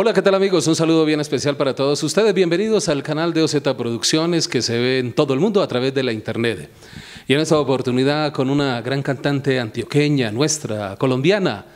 Hola, ¿qué tal amigos? Un saludo bien especial para todos ustedes. Bienvenidos al canal de OZ Producciones que se ve en todo el mundo a través de la internet. Y en esta oportunidad con una gran cantante antioqueña, nuestra, colombiana,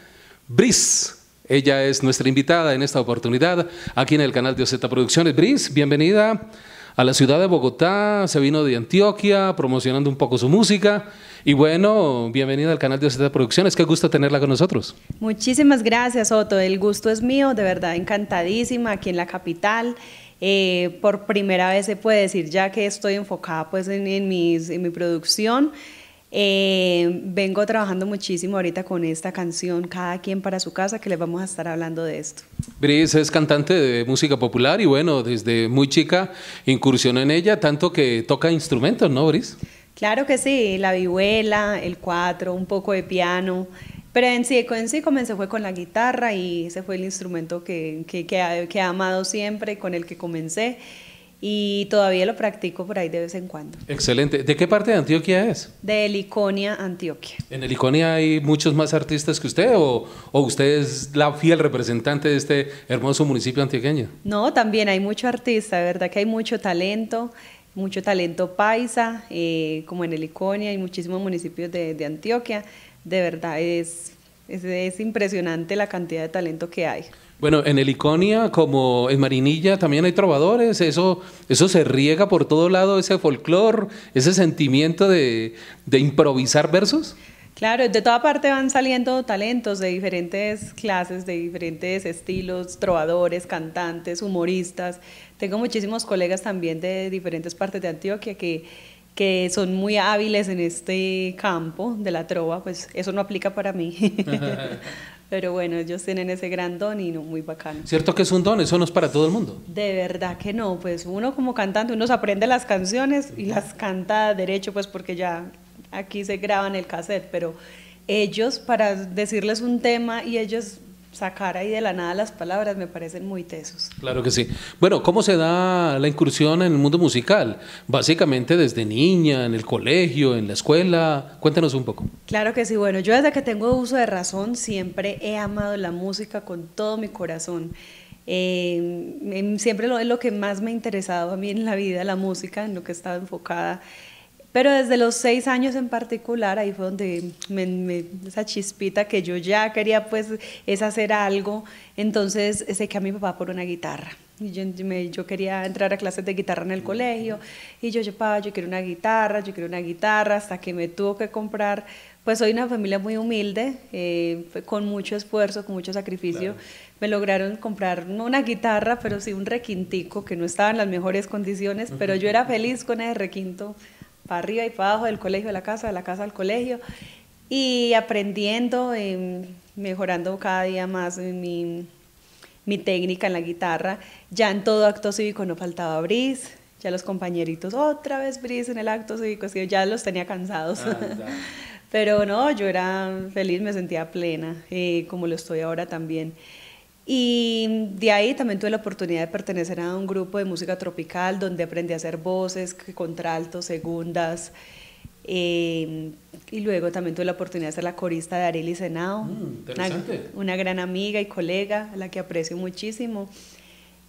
Brice. Ella es nuestra invitada en esta oportunidad aquí en el canal de OZ Producciones. Brice, bienvenida a la ciudad de Bogotá, se vino de Antioquia promocionando un poco su música. Y bueno, bienvenida al canal de OZ Producciones, qué gusto tenerla con nosotros. Muchísimas gracias, Otto, el gusto es mío, de verdad encantadísima aquí en la capital. Eh, por primera vez se puede decir ya que estoy enfocada pues en, en mi producción. Eh, vengo trabajando muchísimo ahorita con esta canción Cada quien para su casa, que les vamos a estar hablando de esto. Brice es cantante de música popular y bueno, desde muy chica incursionó en ella, tanto que toca instrumentos, ¿no, Brice? Claro que sí, la vihuela, el cuatro, un poco de piano. Pero en sí, en sí comencé fue con la guitarra y ese fue el instrumento que, que, que, he amado siempre, con el que comencé y todavía lo practico por ahí de vez en cuando. Excelente. ¿De qué parte de Antioquia es? De Iconia, Antioquia. ¿En el Iconia hay muchos más artistas que usted o, usted es la fiel representante de este hermoso municipio antioqueño? No, también hay mucho artista, de verdad que hay mucho talento, mucho talento paisa, eh, como en el Iconia hay muchísimos municipios de, Antioquia, de verdad es, es impresionante la cantidad de talento que hay. Bueno, en el Iconia, como en Marinilla, también hay trovadores, eso, eso se riega por todo lado, ese folclor, ese sentimiento de, de improvisar versos. Claro, de toda parte van saliendo talentos de diferentes clases, de diferentes estilos, trovadores, cantantes, humoristas. Tengo muchísimos colegas también de diferentes partes de Antioquia que, que son muy hábiles en este campo de la trova, pues eso no aplica para mí. Pero bueno, ellos tienen ese gran don y no, muy bacano. ¿Cierto que es un don? Eso no es para todo el mundo. De verdad que no, pues uno como cantante, uno se aprende las canciones y las canta derecho, pues porque ya aquí se graban el cassette, pero ellos para decirles un tema y ellos sacar ahí de la nada las palabras me parecen muy tesos. Claro que sí. Bueno, ¿cómo se da la incursión en el mundo musical? Básicamente desde niña, en el colegio, en la escuela. Cuéntanos un poco. Claro que sí. Bueno, yo desde que tengo uso de razón siempre he amado la música con todo mi corazón. Eh, em, siempre lo, es lo que más me ha interesado a mí en la vida, la música, en lo que estaba enfocada. Pero desde los seis años en particular, ahí fue donde esa chispita que yo ya quería, pues, es hacer algo. Entonces, sé que a mi papá por una guitarra. Y yo, me, yo, quería entrar a clases de guitarra en el colegio. Y yo, yo, papá, yo quiero una guitarra, yo quiero una guitarra, hasta que me tuvo que comprar. Pues soy una familia muy humilde, eh, con mucho esfuerzo, con mucho sacrificio. Me lograron comprar, no una guitarra, pero sí un requintico que no estaba en las mejores condiciones, pero yo era feliz con ese requinto arriba y para abajo, del colegio a la casa, de la casa al colegio, y aprendiendo, em, mejorando cada día más eh, mi, técnica en la guitarra. Ya en todo acto cívico no faltaba bris, ya los compañeritos otra vez bris en el acto cívico, así, que ya los tenía cansados. Ah, Pero no, yo era feliz, me sentía plena, eh, como lo estoy ahora también. Y de ahí también tuve la oportunidad de pertenecer a un grupo de música tropical donde aprendí a hacer voces, contraltos, segundas. Eh, y luego también tuve la oportunidad de ser la corista de Arely Senao, mm, una, gran amiga y colega, a la que aprecio muchísimo.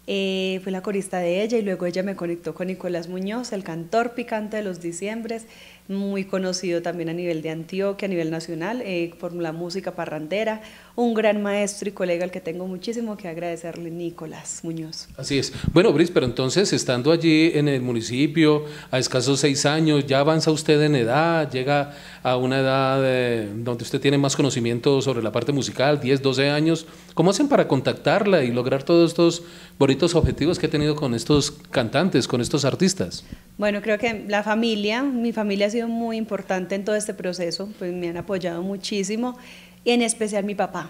Eh, fui la corista de ella y luego ella me conectó con Nicolás Muñoz, el cantor picante de los diciembres, muy conocido también a nivel de Antioquia, a nivel nacional, eh, por la música parrandera, un gran maestro y colega al que tengo muchísimo que agradecerle, Nicolás Muñoz. Así es. Bueno, Bris, pero entonces, estando allí en el municipio, a escasos seis años, ya avanza usted en edad, llega a una edad eh, donde usted tiene más conocimiento sobre la parte musical, 10, 12 años. ¿Cómo hacen para contactarla y lograr todos estos bonitos objetivos que ha tenido con estos cantantes, con estos artistas? Bueno, creo que la familia, mi familia ha sido muy importante en todo este proceso, pues me han apoyado muchísimo y en especial mi papá.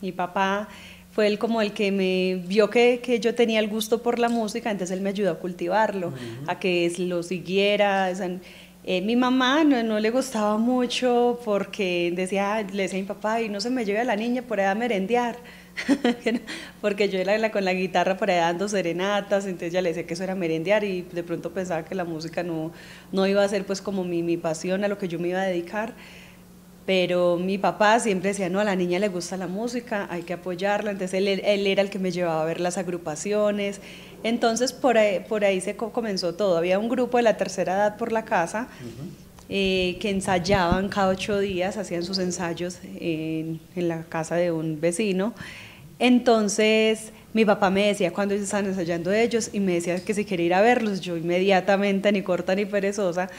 Mi papá fue el como el que me vio que, que, yo tenía el gusto por la música, entonces él me ayudó a cultivarlo, a que lo siguiera. Eh, mi mamá no, no, le gustaba mucho porque decía, le decía a mi papá, y no se me lleve a la niña por ahí a merendear, porque yo era la, con la guitarra por ahí dando serenatas, entonces ya le decía que eso era merendear y de pronto pensaba que la música no, no iba a ser pues como mi, mi pasión, a lo que yo me iba a dedicar pero mi papá siempre decía, no, a la niña le gusta la música, hay que apoyarla, entonces él, era el que me llevaba a ver las agrupaciones, entonces por ahí, se comenzó todo, había un grupo de la tercera edad por la casa eh, que ensayaban cada ocho días, hacían sus ensayos en, en la casa de un vecino, entonces mi papá me decía cuando ellos estaban ensayando ellos y me decía que si quería ir a verlos, yo inmediatamente, ni corta ni perezosa,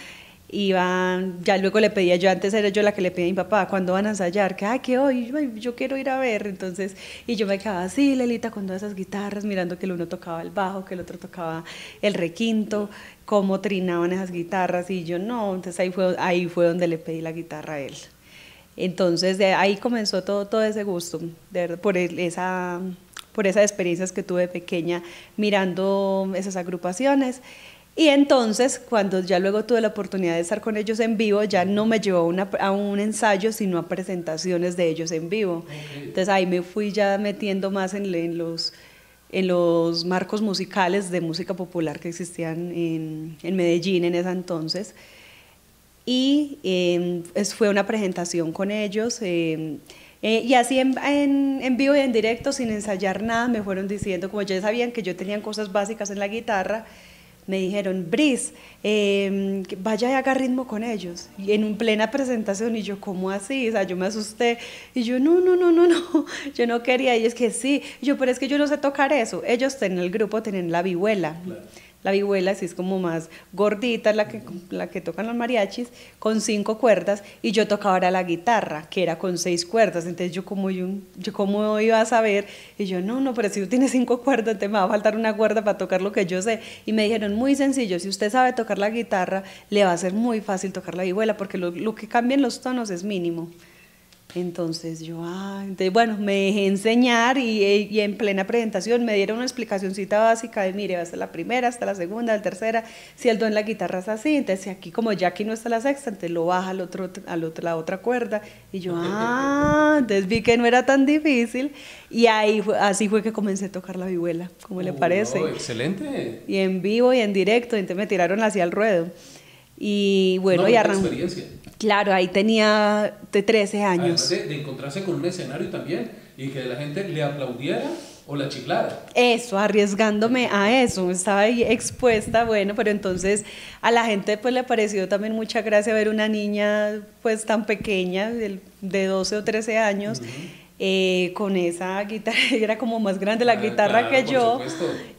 iban, ya luego le pedía yo, antes era yo la que le pedía a mi papá, ¿cuándo van a ensayar? Que, ay, que hoy, yo, quiero ir a ver, entonces, y yo me quedaba así, Lelita, con todas esas guitarras, mirando que el uno tocaba el bajo, que el otro tocaba el requinto, cómo trinaban esas guitarras, y yo no, entonces ahí fue, ahí fue donde le pedí la guitarra a él. Entonces, de ahí comenzó todo, todo ese gusto, de por esa por esas experiencias que tuve pequeña mirando esas agrupaciones. Y entonces, cuando ya luego tuve la oportunidad de estar con ellos en vivo, ya no me llevó a un ensayo, sino a presentaciones de ellos en vivo. Entonces ahí me fui ya metiendo más en, los, en los marcos musicales de música popular que existían en, en Medellín en ese entonces. Y em, fue una presentación con ellos. Em, eh, y así en, en, en, vivo y en directo, sin ensayar nada, me fueron diciendo, como ya sabían que yo tenía cosas básicas en la guitarra, me dijeron, Bris, em, vaya y haga ritmo con ellos. Y en plena presentación, y yo, ¿cómo así? O sea, yo me asusté. Y yo, no, no, no, no, no, yo no quería. Y es que sí. yo, pero es que yo no sé tocar eso. Ellos en el grupo tienen la vihuela la vihuela, sí es como más gordita, la que, la que tocan los mariachis, con cinco cuerdas, y yo tocaba ahora la guitarra, que era con seis cuerdas, entonces yo como, yo, yo como iba a saber, y yo, no, no, pero si tú tienes cinco cuerdas, te me va a faltar una cuerda para tocar lo que yo sé, y me dijeron, muy sencillo, si usted sabe tocar la guitarra, le va a ser muy fácil tocar la vihuela, porque lo, lo que cambian los tonos es mínimo. Entonces yo, ah, bueno, me dejé enseñar eh, y, en plena presentación me dieron una explicacioncita básica de, mire, ser la primera, hasta la segunda, la tercera, si el do en la guitarra es así, entonces aquí como ya aquí no está la sexta, entonces lo baja al otro, al la otra cuerda. Y yo, ah, entonces vi que no era tan difícil y ahí así fue que comencé a tocar la vihuela, como le parece. excelente. Y en vivo y en directo, entonces me tiraron hacia el ruedo. Y bueno, y arrancó. experiencia Claro, ahí tenía de 13 años. De, de, encontrarse con un escenario también y que la gente le aplaudiera o la chiclara. Eso, arriesgándome a eso, estaba ahí expuesta, bueno, pero entonces a la gente pues le pareció también mucha gracia ver una niña pues tan pequeña, de 12 o 13 años. Eh, con esa guitarra, era como más grande la ah, guitarra que yo,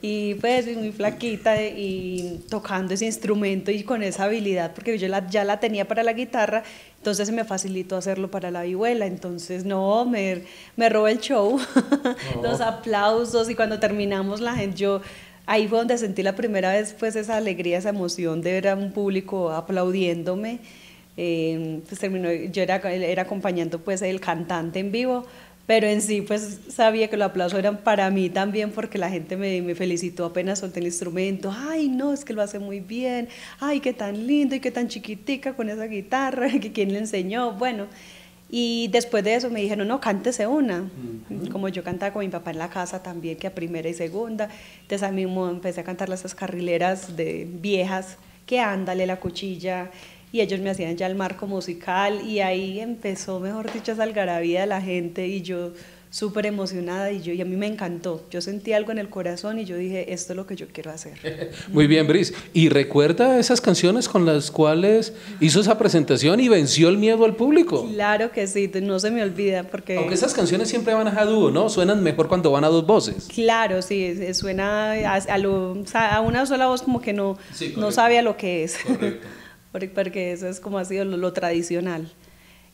y pues muy flaquita y tocando ese instrumento y con esa habilidad, porque yo la, ya la tenía para la guitarra, entonces se me facilitó hacerlo para la vihuela, entonces no, me, me el show, los aplausos y cuando terminamos la gente, yo... Ahí fue donde sentí la primera vez pues esa alegría, esa emoción de ver a un público aplaudiéndome. Eh, pues terminó, yo era, era acompañando pues el cantante en vivo, pero en sí pues sabía que los aplausos eran para mí también porque la gente me, felicitó apenas solté el instrumento, ay no, es que lo hace muy bien, ay qué tan lindo y qué tan chiquitica con esa guitarra, que quién le enseñó, bueno. Y después de eso me dijeron, no, cántese una. Como yo cantaba con mi papá en la casa también, que a primera y segunda. Entonces a mí mismo empecé a cantar las carrileras de viejas, que ándale la cuchilla, y ellos me hacían ya el marco musical y ahí empezó, mejor dicho, a salgar a vida la gente y yo súper emocionada y yo y a mí me encantó. Yo sentí algo en el corazón y yo dije, esto es lo que yo quiero hacer. Muy bien, bris ¿Y recuerda esas canciones con las cuales hizo esa presentación y venció el miedo al público? Claro que sí, no se me olvida porque... Aunque esas canciones siempre van a dúo, ¿no? Suenan mejor cuando van a dos voces. Claro, sí, suena a, una sola voz como que no, no sabe a lo que es. Correcto porque eso es como ha sido lo, tradicional.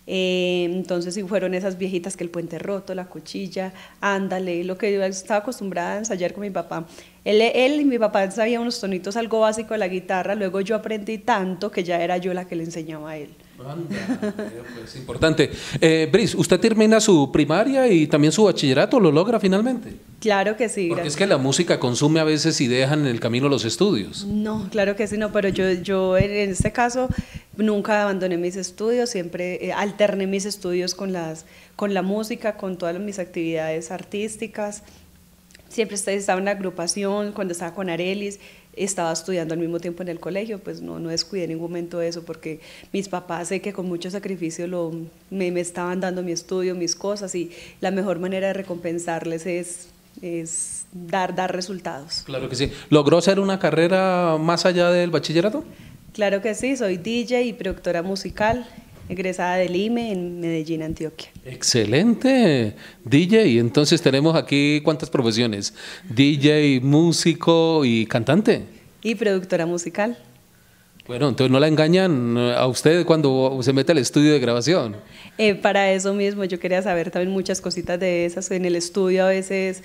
Eh, entonces, si fueron esas viejitas que el puente roto, la cuchilla, ándale, lo que yo estaba acostumbrada a ensayar con mi papá. Él, él y mi papá sabían unos tonitos algo básico de la guitarra, luego yo aprendí tanto que ya era yo la que le enseñaba a él. Eh, es pues, importante. Eh, Brice, ¿usted termina su primaria y también su bachillerato? ¿Lo logra finalmente? Claro que sí. Porque es que la música consume a veces y dejan en el camino los estudios. No, claro que sí, no, pero yo, yo en este caso nunca abandoné mis estudios, siempre eh, alterné mis estudios con, las, con la música, con todas mis actividades artísticas. Siempre estaba en la agrupación, cuando estaba con Arelis, estaba estudiando al mismo tiempo en el colegio, pues no, no descuidé en ningún momento eso, porque mis papás sé que con mucho sacrificio me, me, estaban dando mi estudio, mis cosas, y la mejor manera de recompensarles es, es dar, dar resultados. Claro que sí. ¿Logró ser una carrera más allá del bachillerato? Claro que sí, soy DJ y productora musical egresada del IME en Medellín, Antioquia. Excelente, DJ. Entonces tenemos aquí cuántas profesiones, DJ, músico y cantante. Y productora musical. Bueno, entonces no la engañan a usted cuando se mete al estudio de grabación. Eh, para eso mismo, yo quería saber también muchas cositas de esas en el estudio a veces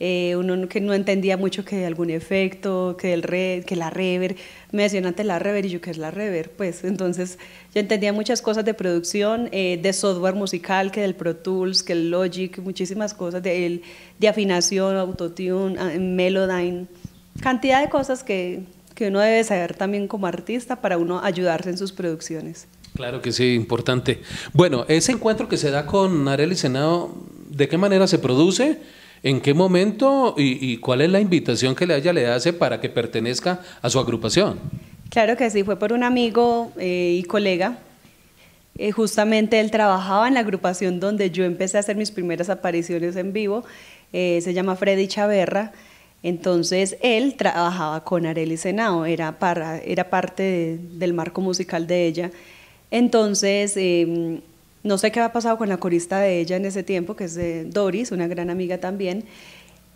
eh, uno que no entendía mucho que de algún efecto, que, del re, que la rever, me decían antes la rever y yo qué es la rever, pues entonces yo entendía muchas cosas de producción, eh, de software musical, que del Pro Tools, que el Logic, muchísimas cosas de, el, de afinación, autotune, ah, Melodyne, cantidad de cosas que, uno debe saber también como artista para uno ayudarse en sus producciones. Claro que sí, importante. Bueno, ese encuentro que se da con y Senado, ¿de qué manera se produce? ¿En qué momento y, cuál es la invitación que ella le hace para que pertenezca a su agrupación? Claro que sí, fue por un amigo eh, y colega. Eh, justamente él trabajaba en la agrupación donde yo empecé a hacer mis primeras apariciones en vivo. Eh, se llama Freddy Chaverra. Entonces él trabajaba con Arely Senao, era, era parte del marco musical de ella. Entonces em, no sé qué ha pasado con la corista de ella en ese tiempo, que es Doris, una gran amiga también.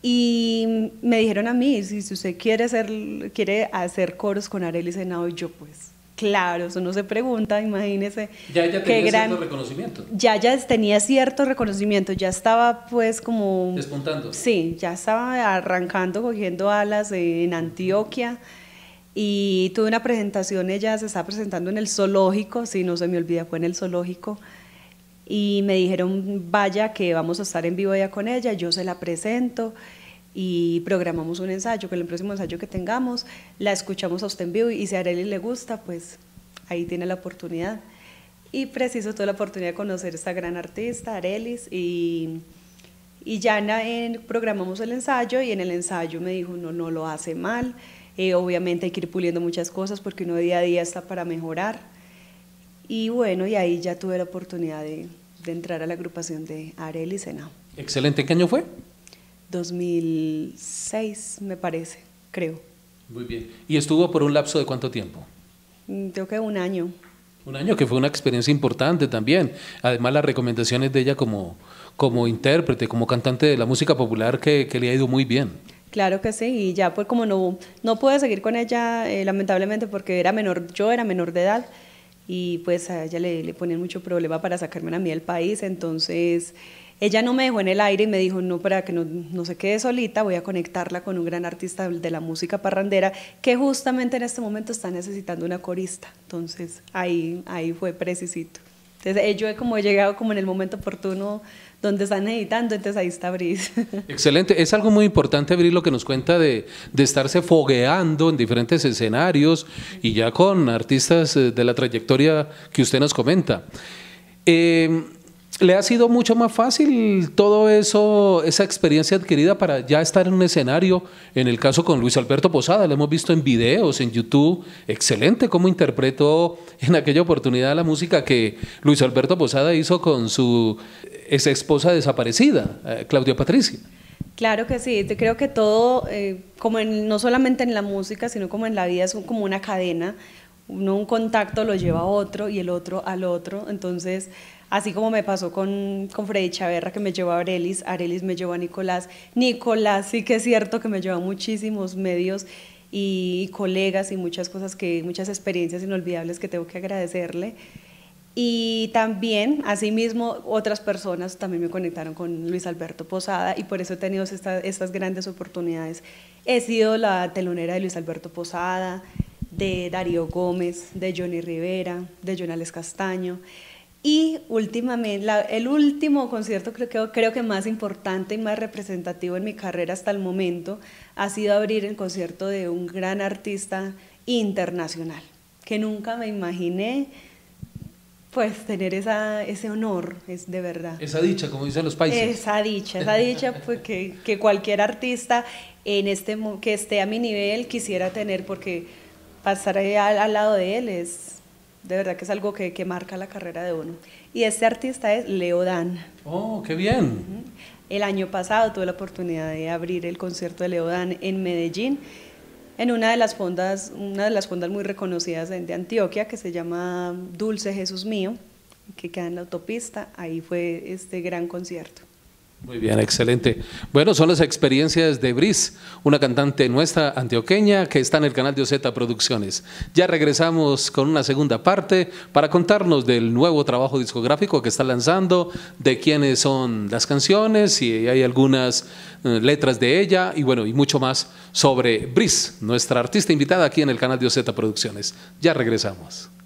Y me dijeron a mí, si usted quiere hacer, quiere hacer coros con Arely Senado, y yo pues, claro, eso no se pregunta, imagínese. Ya ella tenía gran, cierto reconocimiento. Ya ya tenía cierto reconocimiento, ya estaba pues como... Despuntando. Sí, ya estaba arrancando, cogiendo alas en Antioquia. Y tuve una presentación, ella se está presentando en el zoológico, si no se me olvida, fue en el zoológico y me dijeron, vaya que vamos a estar en vivo ya con ella, yo se la presento y programamos un ensayo, que el próximo ensayo que tengamos la escuchamos a usted en vivo y si a Arely le gusta, pues ahí tiene la oportunidad. Y preciso toda la oportunidad de conocer a esta gran artista, Arelis, y, y ya en, programamos el ensayo y en el ensayo me dijo, no, no lo hace mal, eh, obviamente hay que ir puliendo muchas cosas porque uno día a día está para mejorar y bueno, y ahí ya tuve la oportunidad de, entrar a la agrupación de Arel y Sena. Excelente, ¿qué año fue? 2006, me parece, creo. Muy bien. ¿Y estuvo por un lapso de cuánto tiempo? Mm, creo que un año. Un año que fue una experiencia importante también. Además, las recomendaciones de ella como, como intérprete, como cantante de la música popular, que, le ha ido muy bien. Claro que sí, y ya pues como no, no pude seguir con ella, eh, lamentablemente, porque era menor, yo era menor de edad, y pues a ella le, le ponían mucho problema para sacarme a mí del país, entonces ella no me dejó en el aire y me dijo, no, para que no, no, se quede solita, voy a conectarla con un gran artista de la música parrandera que justamente en este momento está necesitando una corista. Entonces ahí, ahí fue precisito. Entonces yo he llegado como en el momento oportuno donde están editando, entonces ahí está Brice. Excelente, es algo muy importante, abrir lo que nos cuenta de, de estarse fogueando en diferentes escenarios y ya con artistas eh, de la trayectoria que usted nos comenta. Eh, le ha sido mucho más fácil todo eso, esa experiencia adquirida para ya estar en un escenario. En el caso con Luis Alberto Posada, lo hemos visto en videos, en YouTube. Excelente cómo interpretó en aquella oportunidad la música que Luis Alberto Posada hizo con su ex esposa desaparecida, eh, Claudia Patricia. Claro que sí, yo creo que todo, eh, como no solamente en la música, sino como en la vida, es como una cadena. Uno un contacto lo lleva a otro y el otro al otro. Entonces Así como me pasó con, con Freddy Chaverra, que me llevó a Arelis, Arelis me llevó a Nicolás. Nicolás sí que es cierto que me llevó a muchísimos medios y, colegas y muchas cosas que, muchas experiencias inolvidables que tengo que agradecerle. Y también, asimismo, otras personas también me conectaron con Luis Alberto Posada y por eso he tenido estas grandes oportunidades. He sido la telonera de Luis Alberto Posada, de Darío Gómez, de Johnny Rivera, de Jonales Castaño. Y últimamente, el último concierto creo que, creo que más importante y más representativo en mi carrera hasta el momento ha sido abrir el concierto de un gran artista internacional, que nunca me imaginé pues tener esa, ese honor, es de verdad. Esa dicha, como dicen los países. Esa dicha, esa dicha pues, que, cualquier artista en este, que esté a mi nivel quisiera tener, porque pasar al lado de él es de verdad que es algo que, marca la carrera de uno. Y este artista es Leodán. ¡Oh, qué bien! El año pasado tuve la oportunidad de abrir el concierto de Leo Dan en Medellín, en una de las fondas, una de las fondas muy reconocidas de Antioquia, que se llama Dulce Jesús Mío, que queda en la autopista. Ahí fue este gran concierto. Muy bien, excelente. Bueno, son las experiencias de Bris, una cantante nuestra antioqueña que está en el canal de Oceta Producciones. Ya regresamos con una segunda parte para contarnos del nuevo trabajo discográfico que está lanzando, de quiénes son las canciones, si hay algunas eh, letras de ella y bueno, y mucho más sobre Bris, nuestra artista invitada aquí en el canal de Oceta Producciones. Ya regresamos.